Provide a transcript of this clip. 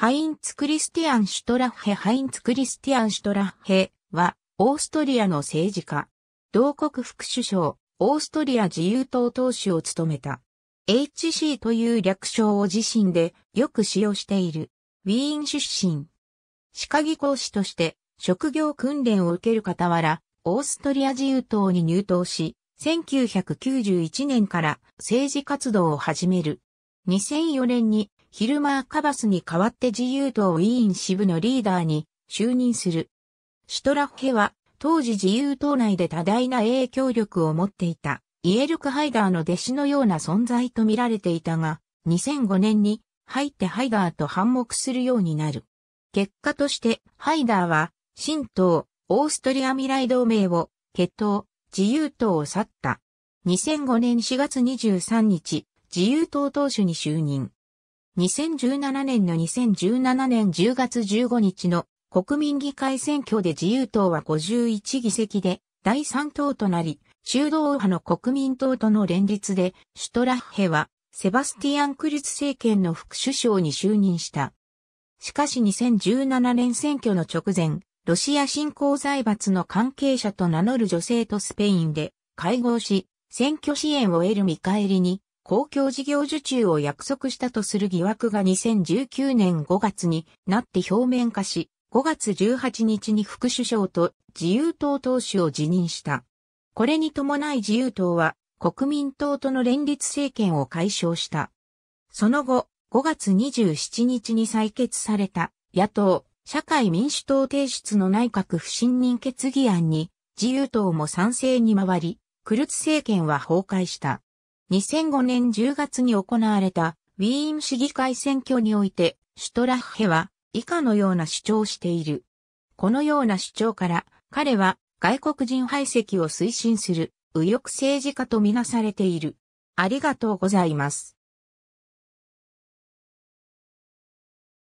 ハインツ・クリスティアン・シュトラッヘハインツ・クリスティアン・シュトラッヘは、オーストリアの政治家、同国副首相、オーストリア自由党党首を務めた。HC という略称を自身でよく使用している。ウィーン出身。歯科技講師として職業訓練を受ける傍ら、オーストリア自由党に入党し、1991年から政治活動を始める。2004年にヒルマー・カバスに代わって自由党委員支部のリーダーに就任する。シュトラッヘは当時自由党内で多大な影響力を持っていたイエルク・ハイダーの弟子のような存在と見られていたが、2005年に入ってハイダーと反目するようになる。結果としてハイダーは新党オーストリア未来同盟を決闘、自由党を去った。2005年4月23日、自由党党首に就任。2017年の2017年10月15日の国民議会選挙で自由党は51議席で第3党となり、修道派の国民党との連立で、シュトラッヘはセバスティアン・クルツ政権の副首相に就任した。しかし2017年選挙の直前、ロシア侵攻財閥の関係者と名乗る女性とスペインで会合し、選挙支援を得る見返りに、公共事業受注を約束したとする疑惑が2019年5月になって表面化し、5月18日に副首相と自由党党首を辞任した。これに伴い自由党は国民党との連立政権を解消した。その後、5月27日に採決された野党、社会民主党提出の内閣不信任決議案に自由党も賛成に回り、クルツ政権は崩壊した。2005年10月に行われたウィーン市議会選挙において、シュトラッヘは以下のような主張をしている。このような主張から、彼は外国人排斥を推進する右翼政治家とみなされている。ありがとうございます。